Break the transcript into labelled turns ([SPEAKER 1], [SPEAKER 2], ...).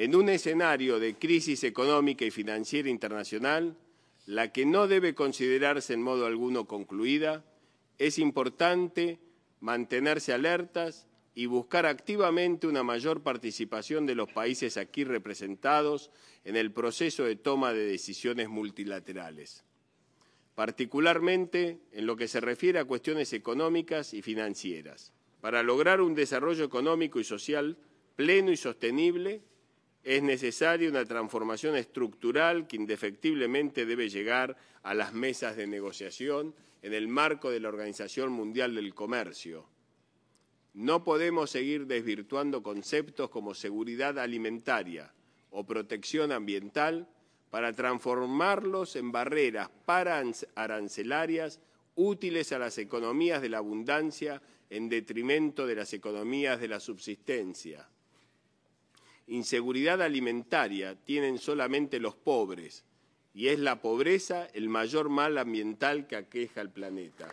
[SPEAKER 1] En un escenario de crisis económica y financiera internacional, la que no debe considerarse en modo alguno concluida, es importante mantenerse alertas y buscar activamente una mayor participación de los países aquí representados en el proceso de toma de decisiones multilaterales, particularmente en lo que se refiere a cuestiones económicas y financieras. Para lograr un desarrollo económico y social pleno y sostenible, es necesaria una transformación estructural que indefectiblemente debe llegar a las mesas de negociación en el marco de la Organización Mundial del Comercio. No podemos seguir desvirtuando conceptos como seguridad alimentaria o protección ambiental para transformarlos en barreras para arancelarias útiles a las economías de la abundancia en detrimento de las economías de la subsistencia. Inseguridad alimentaria tienen solamente los pobres y es la pobreza el mayor mal ambiental que aqueja al planeta.